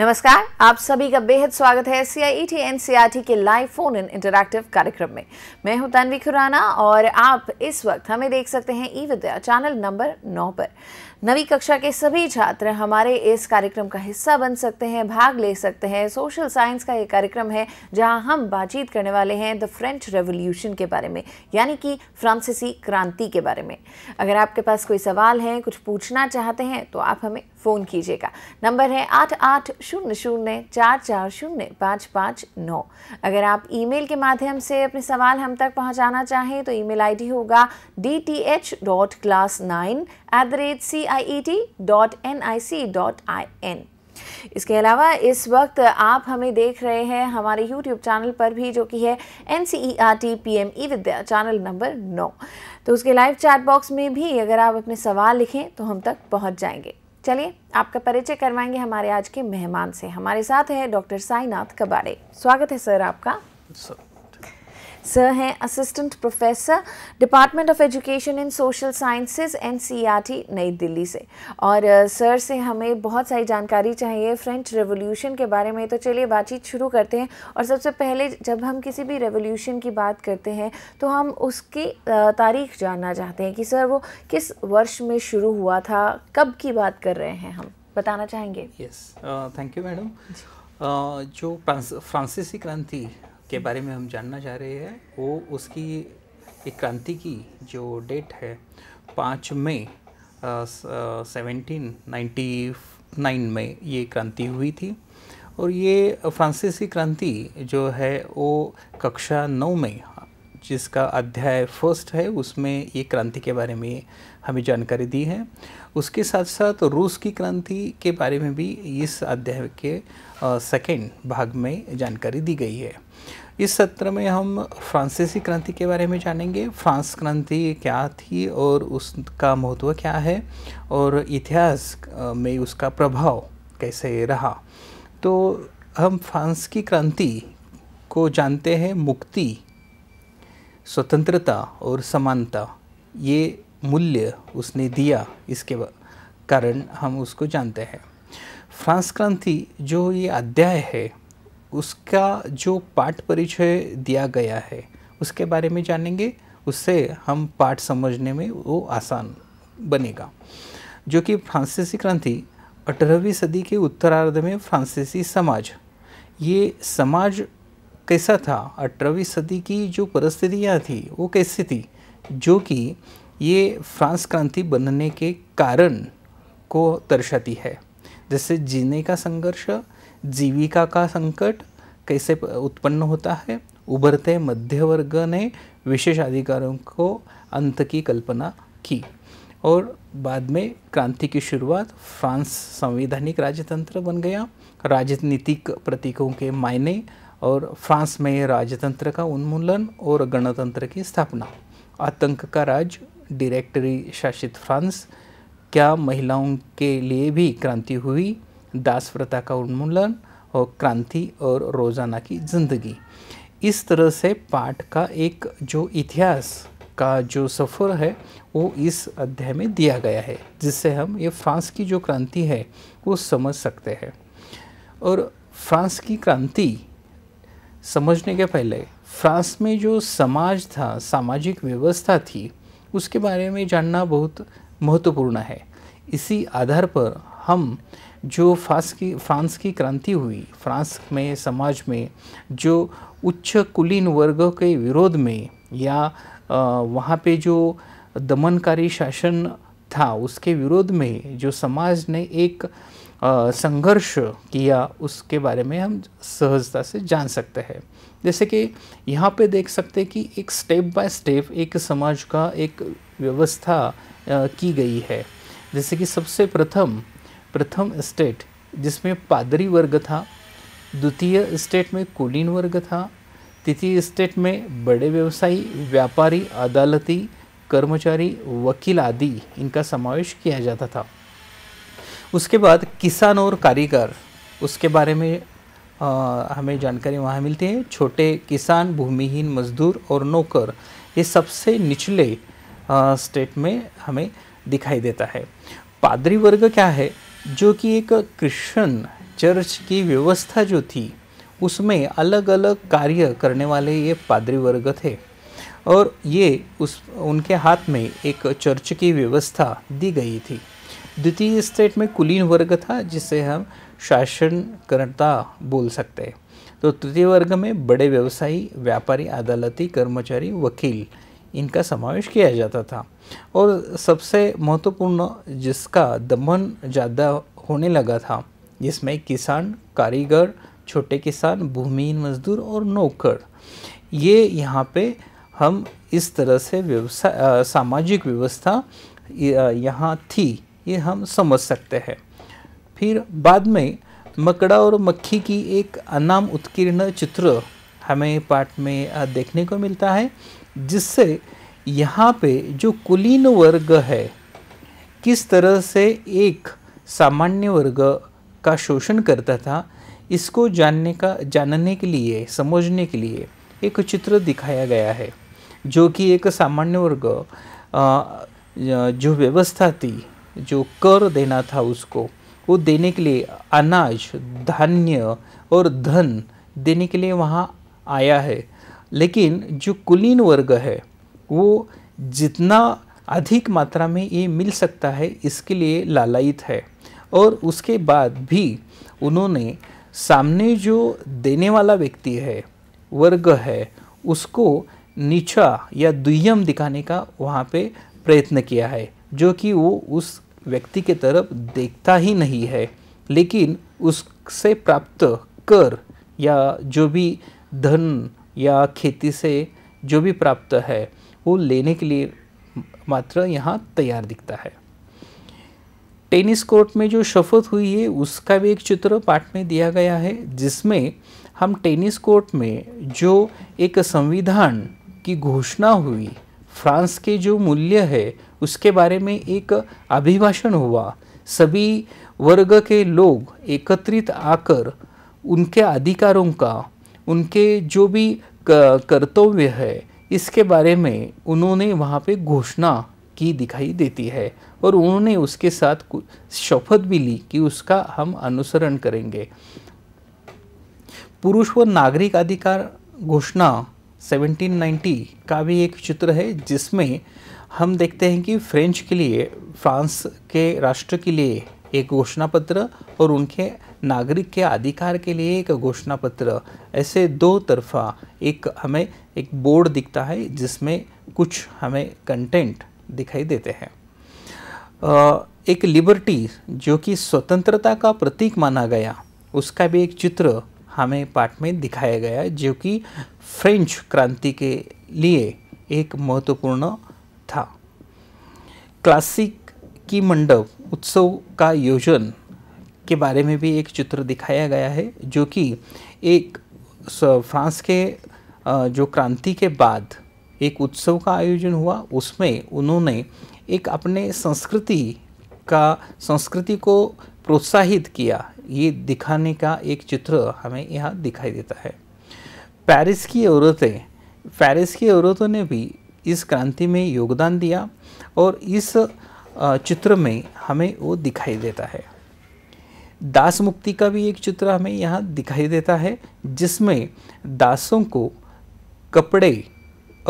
नमस्कार आप सभी का बेहद स्वागत है सीआईटी टी e के लाइव फोन इन इंटरक्टिव कार्यक्रम में मैं हूं तनवी खुराना और आप इस वक्त हमें देख सकते हैं ई विद्या चैनल नंबर नौ पर नवी कक्षा के सभी छात्र हमारे इस कार्यक्रम का हिस्सा बन सकते हैं भाग ले सकते हैं सोशल साइंस का ये कार्यक्रम है जहां हम बातचीत करने वाले हैं द फ्रेंच रेवोल्यूशन के बारे में यानी कि फ्रांसीसी क्रांति के बारे में अगर आपके पास कोई सवाल है कुछ पूछना चाहते हैं तो आप हमें फ़ोन कीजिएगा नंबर है आठ आठ शून्य शून्य चार चार शून्य पाँच पाँच नौ अगर आप ईमेल के माध्यम से अपने सवाल हम तक पहुंचाना चाहें तो ईमेल आईडी होगा D T H dot class nine at the rate C iit.nic.in e इसके अलावा इस वक्त आप हमें देख रहे हैं हमारे YouTube चैनल पर भी जो कि है N C E R T P M E Vidya channel number नौ तो उसके लाइव चैट बॉक्स में भी अगर आप अपने सवाल लिखें तो हम तक पहुंच जाएंगे चलिए आपका परिचय करवाएंगे हमारे आज के मेहमान से हमारे साथ है डॉक्टर साईनाथ कबाड़े स्वागत है सर आपका सर सर हैं assistant professor department of education in social sciences and C New Delhi से और सर से हमें बहुत सारी जानकारी चाहिए फ्रेंच रेवोल्यूशन के बारे में तो चलिए बातचीत शुरू करते हैं और सबसे पहले जब हम किसी भी रेवोल्यूशन की बात करते हैं तो हम उसकी तारीख जानना चाहते हैं कि सर वो किस वर्ष में शुरू हुआ था कब की बात कर रहे हैं हम बताना चाहेंगे यस थैंक यू मैडम जो फ्रांसीसी क्रांति के बारे में हम जानना चाह रहे हैं वो उसकी एक क्रांति की जो डेट है पाँच मई सेवेंटीन नाइन्टी नाइन में ये क्रांति हुई थी और ये फ्रांसीसी क्रांति जो है वो कक्षा नौ में जिसका अध्याय फर्स्ट है उसमें ये क्रांति के बारे में हमें जानकारी दी है उसके साथ साथ रूस की क्रांति के बारे में भी इस अध्याय के सेकेंड भाग में जानकारी दी गई है इस सत्र में हम फ्रांसीसी क्रांति के बारे में जानेंगे फ्रांस क्रांति क्या थी और उसका महत्व क्या है और इतिहास में उसका प्रभाव कैसे रहा तो हम फ्रांस की क्रांति को जानते हैं मुक्ति स्वतंत्रता और समानता ये मूल्य उसने दिया इसके कारण हम उसको जानते हैं फ्रांस क्रांति जो ये अध्याय है उसका जो पाठ परिचय दिया गया है उसके बारे में जानेंगे उससे हम पाठ समझने में वो आसान बनेगा जो कि फ्रांसीसी क्रांति अठारहवीं सदी के उत्तरार्ध में फ्रांसीसी समाज ये समाज कैसा था अठारहवीं सदी की जो परिस्थितियाँ थी वो कैसी थी जो कि ये फ्रांस क्रांति बनने के कारण को दर्शाती है जैसे जीने का संघर्ष जीविका का संकट कैसे उत्पन्न होता है उभरते मध्य वर्ग ने विशेष अधिकारों को अंत की कल्पना की और बाद में क्रांति की शुरुआत फ्रांस संवैधानिक राजतंत्र बन गया राजनीतिक प्रतीकों के मायने और फ्रांस में राजतंत्र का उन्मूलन और गणतंत्र की स्थापना आतंक का राज डायरेक्टरी शासित फ्रांस क्या महिलाओं के लिए भी क्रांति हुई दास प्रथा का उन्मूलन और क्रांति और रोज़ाना की ज़िंदगी इस तरह से पाठ का एक जो इतिहास का जो सफ़र है वो इस अध्याय में दिया गया है जिससे हम ये फ्रांस की जो क्रांति है वो समझ सकते हैं और फ्रांस की क्रांति समझने के पहले फ्रांस में जो समाज था सामाजिक व्यवस्था थी उसके बारे में जानना बहुत महत्वपूर्ण है इसी आधार पर हम जो फ्रांस की फ्रांस की क्रांति हुई फ्रांस में समाज में जो उच्च कुलीन वर्ग के विरोध में या वहाँ पे जो दमनकारी शासन था उसके विरोध में जो समाज ने एक संघर्ष किया उसके बारे में हम सहजता से जान सकते हैं जैसे कि यहाँ पे देख सकते हैं कि एक स्टेप बाय स्टेप एक समाज का एक व्यवस्था की गई है जैसे कि सबसे प्रथम प्रथम स्टेट जिसमें पादरी वर्ग था द्वितीय स्टेट में कुलीन वर्ग था तृतीय स्टेट में बड़े व्यवसायी व्यापारी अदालती कर्मचारी वकील आदि इनका समावेश किया जाता था उसके बाद किसान और कारीगर उसके बारे में आ, हमें जानकारी वहाँ मिलती है छोटे किसान भूमिहीन मजदूर और नौकर ये सबसे निचले आ, स्टेट में हमें दिखाई देता है पादरी वर्ग क्या है जो कि एक क्रिश्चन चर्च की व्यवस्था जो थी उसमें अलग अलग कार्य करने वाले ये पादरी वर्ग थे और ये उस उनके हाथ में एक चर्च की व्यवस्था दी गई थी द्वितीय स्टेट में कुलीन वर्ग था जिसे हम शासनकर्ता बोल सकते हैं तो तृतीय वर्ग में बड़े व्यवसायी व्यापारी अदालती कर्मचारी वकील इनका समावेश किया जाता था और सबसे महत्वपूर्ण जिसका दमन ज़्यादा होने लगा था जिसमें किसान कारीगर छोटे किसान भूमिहीन मजदूर और नौकर ये यहाँ पे हम इस तरह से व्यवसाय सामाजिक व्यवस्था यहाँ थी ये हम समझ सकते हैं फिर बाद में मकड़ा और मक्खी की एक अनाम उत्कीर्ण चित्र हमें पाठ में देखने को मिलता है जिससे यहाँ पे जो कुलीन वर्ग है किस तरह से एक सामान्य वर्ग का शोषण करता था इसको जानने का जानने के लिए समझने के लिए एक चित्र दिखाया गया है जो कि एक सामान्य वर्ग जो व्यवस्था थी जो कर देना था उसको वो देने के लिए अनाज धान्य और धन देने के लिए वहाँ आया है लेकिन जो कुलीन वर्ग है वो जितना अधिक मात्रा में ये मिल सकता है इसके लिए लालयित है और उसके बाद भी उन्होंने सामने जो देने वाला व्यक्ति है वर्ग है उसको नीचा या दुय्यम दिखाने का वहाँ पे प्रयत्न किया है जो कि वो उस व्यक्ति के तरफ देखता ही नहीं है लेकिन उससे प्राप्त कर या जो भी धन या खेती से जो भी प्राप्त है वो लेने के लिए मात्र यहाँ तैयार दिखता है टेनिस कोर्ट में जो शपथ हुई है उसका भी एक चित्र पाठ में दिया गया है जिसमें हम टेनिस कोर्ट में जो एक संविधान की घोषणा हुई फ्रांस के जो मूल्य है उसके बारे में एक अभिभाषण हुआ सभी वर्ग के लोग एकत्रित आकर उनके अधिकारों का उनके जो भी कर्तव्य है इसके बारे में उन्होंने वहाँ पे घोषणा की दिखाई देती है और उन्होंने उसके साथ शपथ भी ली कि उसका हम अनुसरण करेंगे पुरुष व नागरिक अधिकार घोषणा 1790 का भी एक चित्र है जिसमें हम देखते हैं कि फ्रेंच के लिए फ्रांस के राष्ट्र के लिए एक घोषणा पत्र और उनके नागरिक के अधिकार के लिए एक घोषणा पत्र ऐसे दो तरफा एक हमें एक बोर्ड दिखता है जिसमें कुछ हमें कंटेंट दिखाई देते हैं एक लिबर्टी जो कि स्वतंत्रता का प्रतीक माना गया उसका भी एक चित्र हमें पाठ में दिखाया गया है जो कि फ्रेंच क्रांति के लिए एक महत्वपूर्ण था क्लासिक की मंडप उत्सव का योजन के बारे में भी एक चित्र दिखाया गया है जो कि एक फ्रांस के जो क्रांति के बाद एक उत्सव का आयोजन हुआ उसमें उन्होंने एक अपने संस्कृति का संस्कृति को प्रोत्साहित किया ये दिखाने का एक चित्र हमें यहाँ दिखाई देता है पेरिस की औरतें पेरिस की औरतों ने भी इस क्रांति में योगदान दिया और इस चित्र में हमें वो दिखाई देता है दास मुक्ति का भी एक चित्र हमें यहाँ दिखाई देता है जिसमें दासों को कपड़े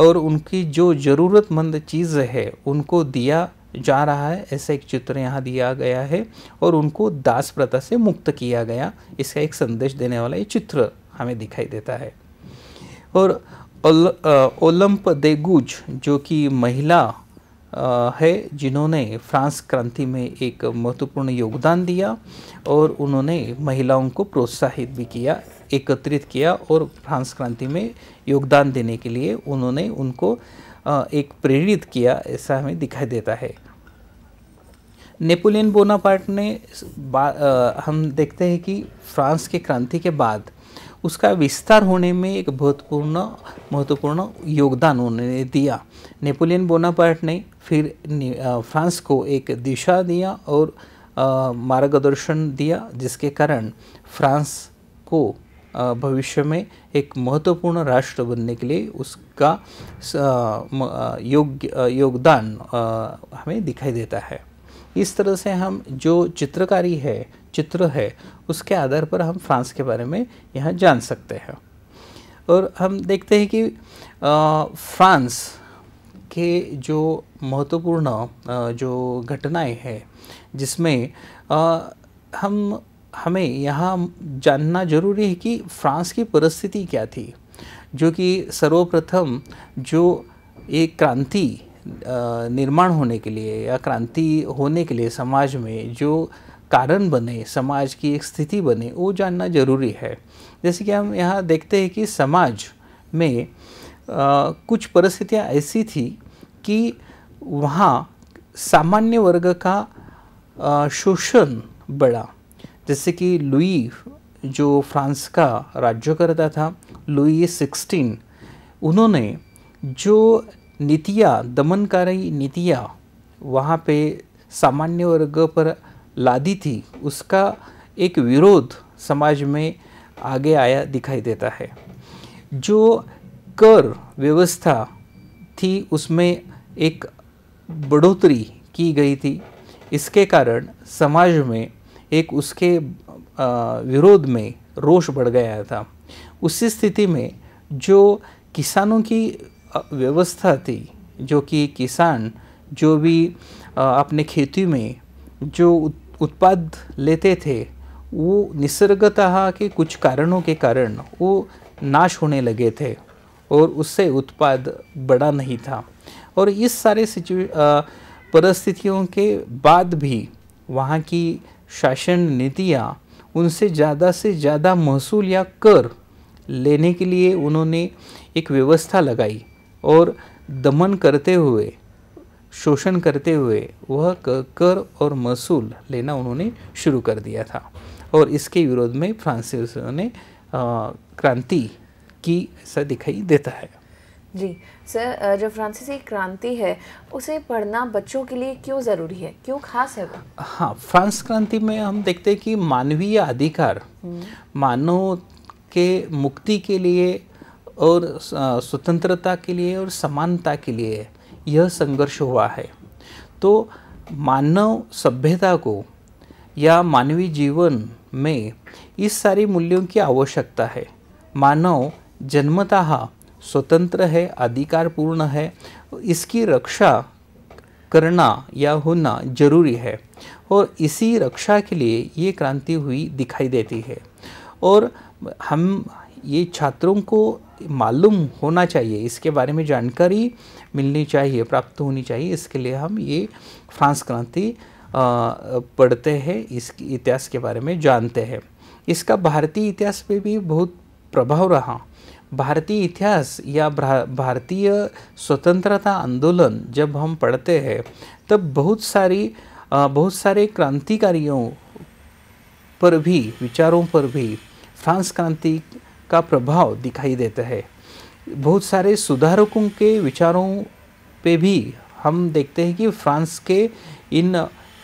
और उनकी जो ज़रूरतमंद चीज़ है उनको दिया जा रहा है ऐसा एक चित्र यहाँ दिया गया है और उनको दास प्रथा से मुक्त किया गया इसका एक संदेश देने वाला ये चित्र हमें दिखाई देता है और ओलंप देगुज जो कि महिला है जिन्होंने फ्रांस क्रांति में एक महत्वपूर्ण योगदान दिया और उन्होंने महिलाओं को प्रोत्साहित भी किया एकत्रित किया और फ्रांस क्रांति में योगदान देने के लिए उन्होंने उनको एक प्रेरित किया ऐसा हमें दिखाई देता है नेपोलियन बोनापार्ट ने हम देखते हैं कि फ्रांस के क्रांति के बाद उसका विस्तार होने में एक महत्वपूर्ण महत्वपूर्ण योगदान उन्होंने दिया नेपोलियन बोनापार्ट ने फिर फ्रांस को एक दिशा दिया और मार्गदर्शन दिया जिसके कारण फ्रांस को भविष्य में एक महत्वपूर्ण राष्ट्र बनने के लिए उसका योग्य योगदान हमें दिखाई देता है इस तरह से हम जो चित्रकारी है चित्र है उसके आधार पर हम फ्रांस के बारे में यहाँ जान सकते हैं और हम देखते हैं कि फ्रांस के जो महत्वपूर्ण जो घटनाएं हैं जिसमें हम हमें यहाँ जानना जरूरी है कि फ्रांस की परिस्थिति क्या थी जो कि सर्वप्रथम जो एक क्रांति निर्माण होने के लिए या क्रांति होने के लिए समाज में जो कारण बने समाज की एक स्थिति बने वो जानना जरूरी है जैसे कि हम यहाँ देखते हैं कि समाज में आ, कुछ परिस्थितियाँ ऐसी थी कि वहाँ सामान्य वर्ग का शोषण बढ़ा जैसे कि लुई जो फ्रांस का राज्य करता था लुई सिक्सटीन उन्होंने जो नीतियाँ दमनकारी नीतियाँ वहाँ पे सामान्य वर्ग पर लादी थी उसका एक विरोध समाज में आगे आया दिखाई देता है जो कर व्यवस्था थी उसमें एक बढ़ोतरी की गई थी इसके कारण समाज में एक उसके विरोध में रोष बढ़ गया था उसी स्थिति में जो किसानों की व्यवस्था थी जो कि किसान जो भी अपने खेती में जो उत्पाद लेते थे वो निसर्गतः के कुछ कारणों के कारण वो नाश होने लगे थे और उससे उत्पाद बड़ा नहीं था और इस सारे सिचुए परिस्थितियों के बाद भी वहाँ की शासन नीतियाँ उनसे ज़्यादा से ज़्यादा महसूल या कर लेने के लिए उन्होंने एक व्यवस्था लगाई और दमन करते हुए शोषण करते हुए वह कर और महसूल लेना उन्होंने शुरू कर दिया था और इसके विरोध में फ्रांसीसियों ने क्रांति की ऐसा दिखाई देता है जी सर जो फ्रांसीसी क्रांति है उसे पढ़ना बच्चों के लिए क्यों ज़रूरी है क्यों खास है वो हाँ फ्रांस क्रांति में हम देखते हैं कि मानवीय अधिकार हम्म। मानव के मुक्ति के लिए और स्वतंत्रता के लिए और समानता के लिए यह संघर्ष हुआ है तो मानव सभ्यता को या मानवीय जीवन में इस सारी मूल्यों की आवश्यकता है मानव जन्मतः स्वतंत्र है अधिकार पूर्ण है इसकी रक्षा करना या होना जरूरी है और इसी रक्षा के लिए ये क्रांति हुई दिखाई देती है और हम ये छात्रों को मालूम होना चाहिए इसके बारे में जानकारी मिलनी चाहिए प्राप्त होनी चाहिए इसके लिए हम ये फ्रांस क्रांति पढ़ते हैं इस इतिहास के बारे में जानते हैं इसका भारतीय इतिहास पे भी बहुत प्रभाव रहा भारतीय इतिहास या भारतीय स्वतंत्रता आंदोलन जब हम पढ़ते हैं तब बहुत सारी बहुत सारे क्रांतिकारियों पर भी विचारों पर भी फ्रांस क्रांति का प्रभाव दिखाई देता है बहुत सारे सुधारकों के विचारों पे भी हम देखते हैं कि फ्रांस के इन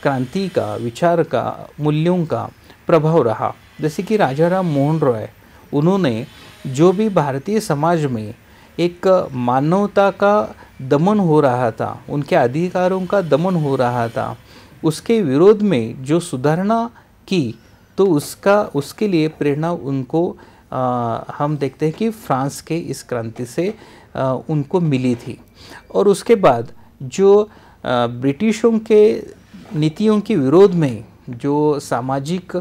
क्रांति का विचार का मूल्यों का प्रभाव रहा जैसे कि राजा राम मोहन रॉय उन्होंने जो भी भारतीय समाज में एक मानवता का दमन हो रहा था उनके अधिकारों का दमन हो रहा था उसके विरोध में जो सुधारणा की तो उसका उसके लिए प्रेरणा उनको आ, हम देखते हैं कि फ्रांस के इस क्रांति से आ, उनको मिली थी और उसके बाद जो ब्रिटिशों के नीतियों के विरोध में जो सामाजिक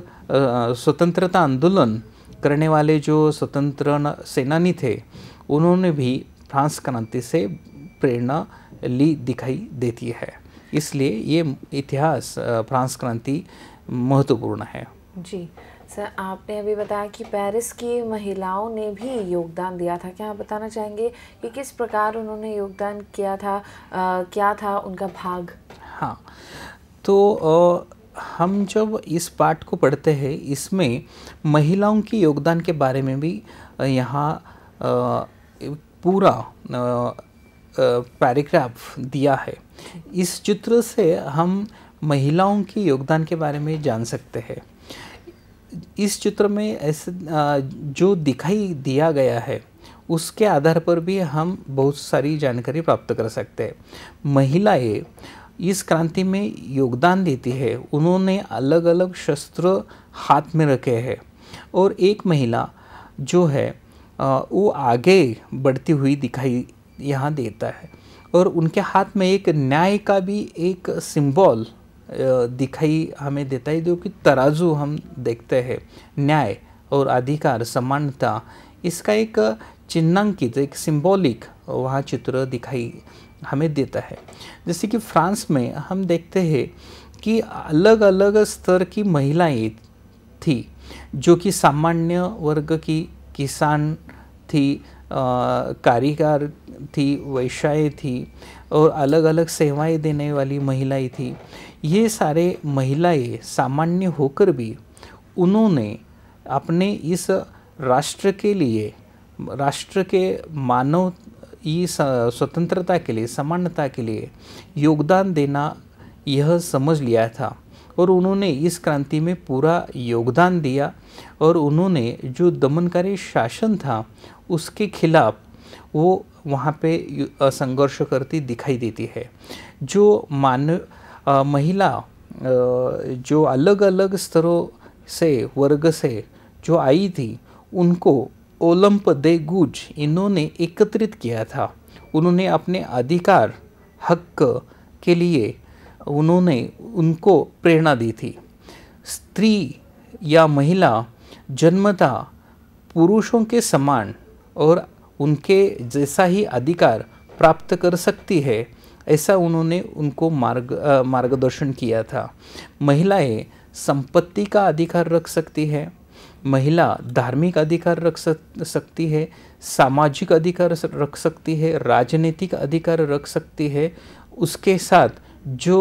स्वतंत्रता आंदोलन करने वाले जो स्वतंत्र सेनानी थे उन्होंने भी फ्रांस क्रांति से प्रेरणा ली दिखाई देती है इसलिए ये इतिहास फ्रांस क्रांति महत्वपूर्ण है जी सर आपने अभी बताया कि पेरिस की महिलाओं ने भी योगदान दिया था क्या आप बताना चाहेंगे कि किस प्रकार उन्होंने योगदान किया था आ, क्या था उनका भाग हाँ तो हम जब इस पाठ को पढ़ते हैं इसमें महिलाओं की योगदान के बारे में भी यहाँ पूरा पैराग्राफ दिया है इस चित्र से हम महिलाओं के योगदान के बारे में जान सकते हैं इस चित्र में ऐसे जो दिखाई दिया गया है उसके आधार पर भी हम बहुत सारी जानकारी प्राप्त कर सकते हैं महिलाएं इस क्रांति में योगदान देती है उन्होंने अलग अलग शस्त्र हाथ में रखे हैं और एक महिला जो है वो आगे बढ़ती हुई दिखाई यहाँ देता है और उनके हाथ में एक न्याय का भी एक सिंबल दिखाई हमें देता है जो कि तराजू हम देखते हैं न्याय और अधिकार समानता इसका एक चिन्हांकित एक सिंबॉलिक वहाँ चित्र दिखाई हमें देता है जैसे कि फ्रांस में हम देखते हैं कि अलग अलग स्तर की महिलाएं थी जो कि सामान्य वर्ग की किसान थी कारीगर थी वैश्याएँ थी और अलग अलग सेवाएं देने वाली महिलाएं थी ये सारे महिलाएं सामान्य होकर भी उन्होंने अपने इस राष्ट्र के लिए राष्ट्र के मानव स्वतंत्रता के लिए समानता के लिए योगदान देना यह समझ लिया था और उन्होंने इस क्रांति में पूरा योगदान दिया और उन्होंने जो दमनकारी शासन था उसके खिलाफ वो वहाँ पे संघर्ष करती दिखाई देती है जो मानव महिला जो अलग अलग स्तरों से वर्ग से जो आई थी उनको ओलंप दे गुज इन्होंने एकत्रित किया था उन्होंने अपने अधिकार हक के लिए उन्होंने उनको प्रेरणा दी थी स्त्री या महिला जन्मता पुरुषों के समान और उनके जैसा ही अधिकार प्राप्त कर सकती है ऐसा उन्होंने उनको मार्ग मार्गदर्शन किया था महिलाएं संपत्ति का अधिकार रख सकती हैं महिला धार्मिक अधिकार रख सकती है सामाजिक अधिकार रख सकती है राजनीतिक अधिकार रख सकती है उसके साथ जो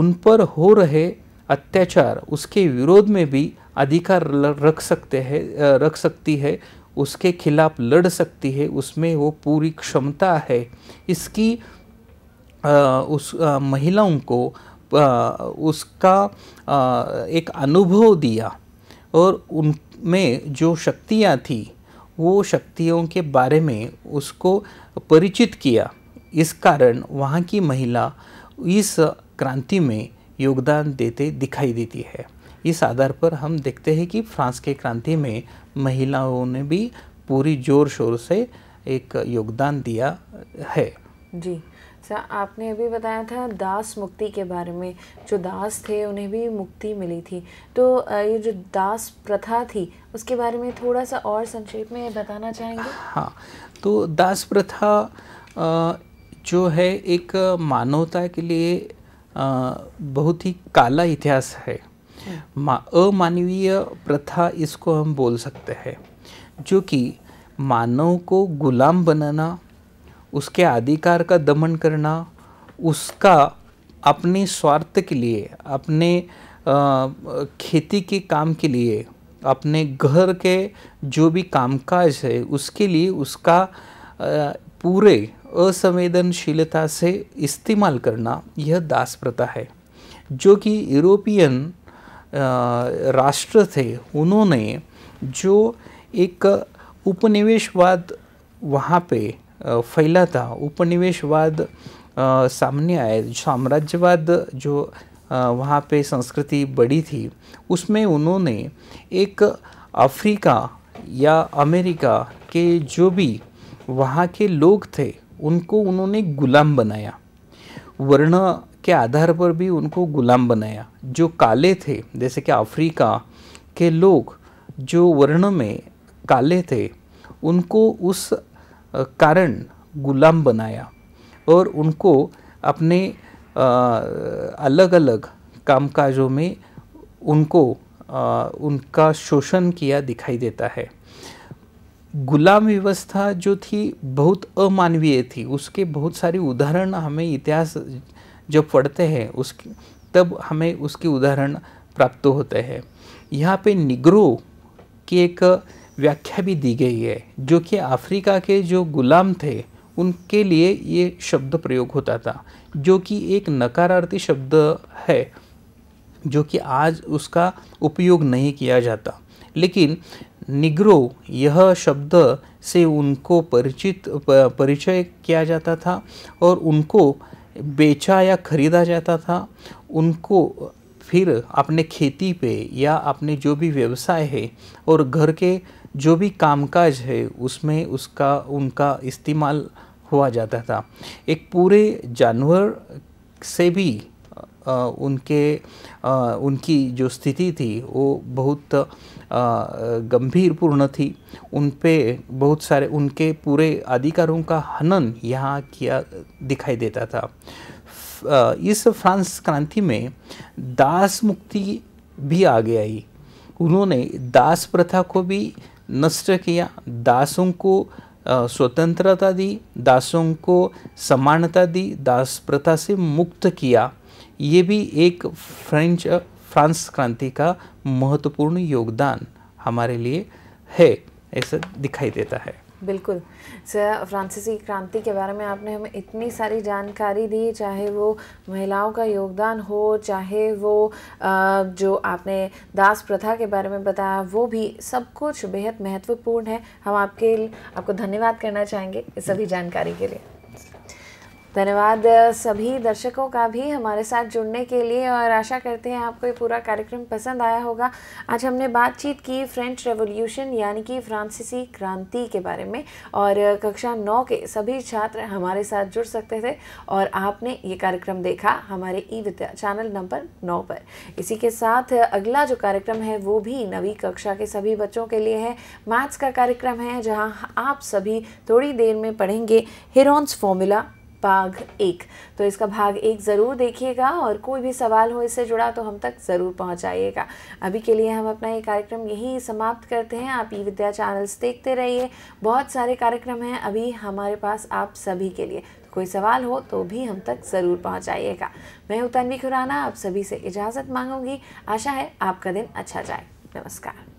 उन पर हो रहे अत्याचार उसके विरोध में भी अधिकार रख सकते हैं रख सकती है उसके खिलाफ लड़ सकती है उसमें वो पूरी क्षमता है इसकी आ, उस आ, महिलाओं को आ, उसका आ, एक अनुभव दिया और उन में जो शक्तियाँ थी वो शक्तियों के बारे में उसको परिचित किया इस कारण वहाँ की महिला इस क्रांति में योगदान देते दिखाई देती है इस आधार पर हम देखते हैं कि फ्रांस के क्रांति में महिलाओं ने भी पूरी जोर शोर से एक योगदान दिया है जी सर आपने अभी बताया था दास मुक्ति के बारे में जो दास थे उन्हें भी मुक्ति मिली थी तो ये जो दास प्रथा थी उसके बारे में थोड़ा सा और संक्षेप में बताना चाहेंगे हाँ तो दास प्रथा जो है एक मानवता के लिए बहुत ही काला इतिहास है हम्म। अमानवीय प्रथा इसको हम बोल सकते हैं जो कि मानव को गुलाम बनाना उसके अधिकार का दमन करना उसका अपने स्वार्थ के लिए अपने खेती के काम के लिए अपने घर के जो भी कामकाज है उसके लिए उसका पूरे असंवेदनशीलता से इस्तेमाल करना यह दास प्रथा है जो कि यूरोपियन राष्ट्र थे उन्होंने जो एक उपनिवेशवाद वहाँ पे फैला था उपनिवेशवाद सामने आए साम्राज्यवाद जो वहाँ पे संस्कृति बड़ी थी उसमें उन्होंने एक अफ्रीका या अमेरिका के जो भी वहाँ के लोग थे उनको उन्होंने गुलाम बनाया वर्ण के आधार पर भी उनको गुलाम बनाया जो काले थे जैसे कि अफ्रीका के लोग जो वर्ण में काले थे उनको उस कारण गुलाम बनाया और उनको अपने अलग अलग कामकाजों में उनको आ, उनका शोषण किया दिखाई देता है गुलाम व्यवस्था जो थी बहुत अमानवीय थी उसके बहुत सारे उदाहरण हमें इतिहास जब पढ़ते हैं उस तब हमें उसके उदाहरण प्राप्त होते हैं यहाँ पे निग्रो की एक व्याख्या भी दी गई है जो कि अफ्रीका के जो गुलाम थे उनके लिए ये शब्द प्रयोग होता था जो कि एक नकारार्थी शब्द है जो कि आज उसका उपयोग नहीं किया जाता लेकिन निग्रो यह शब्द से उनको परिचित परिचय किया जाता था और उनको बेचा या खरीदा जाता था उनको फिर अपने खेती पे या अपने जो भी व्यवसाय है और घर के जो भी कामकाज है उसमें उसका उनका इस्तेमाल हुआ जाता था एक पूरे जानवर से भी आ, उनके आ, उनकी जो स्थिति थी वो बहुत गंभीरपूर्ण थी उन पे बहुत सारे उनके पूरे अधिकारों का हनन यहाँ किया दिखाई देता था इस फ्रांस क्रांति में दास मुक्ति भी आगे आई उन्होंने दास प्रथा को भी नष्ट किया दासों को स्वतंत्रता दी दासों को समानता दी दास प्रथा से मुक्त किया ये भी एक फ्रेंच फ्रांस क्रांति का महत्वपूर्ण योगदान हमारे लिए है ऐसा दिखाई देता है बिल्कुल सर फ्रांसीसी क्रांति के बारे में आपने हमें इतनी सारी जानकारी दी चाहे वो महिलाओं का योगदान हो चाहे वो जो आपने दास प्रथा के बारे में बताया वो भी सब कुछ बेहद महत्वपूर्ण है हम आपके आपको धन्यवाद करना चाहेंगे इस सभी जानकारी के लिए धन्यवाद सभी दर्शकों का भी हमारे साथ जुड़ने के लिए और आशा करते हैं आपको ये पूरा कार्यक्रम पसंद आया होगा आज हमने बातचीत की फ्रेंच रेवोल्यूशन यानी कि फ्रांसीसी क्रांति के बारे में और कक्षा नौ के सभी छात्र हमारे साथ जुड़ सकते थे और आपने ये कार्यक्रम देखा हमारे ई विद्या चैनल नंबर नौ पर इसी के साथ अगला जो कार्यक्रम है वो भी नवी कक्षा के सभी बच्चों के लिए है मैथ्स का कार्यक्रम है जहाँ आप सभी थोड़ी देर में पढ़ेंगे हिरोन्स फॉर्मूला भाग एक तो इसका भाग एक ज़रूर देखिएगा और कोई भी सवाल हो इससे जुड़ा तो हम तक ज़रूर पहुँचाइएगा अभी के लिए हम अपना ये कार्यक्रम यहीं समाप्त करते हैं आप ई विद्या चैनल्स देखते रहिए बहुत सारे कार्यक्रम हैं अभी हमारे पास आप सभी के लिए तो कोई सवाल हो तो भी हम तक ज़रूर पहुँचाइएगा मैं हूँ खुराना आप सभी से इजाज़त मांगूंगी आशा है आपका दिन अच्छा जाए नमस्कार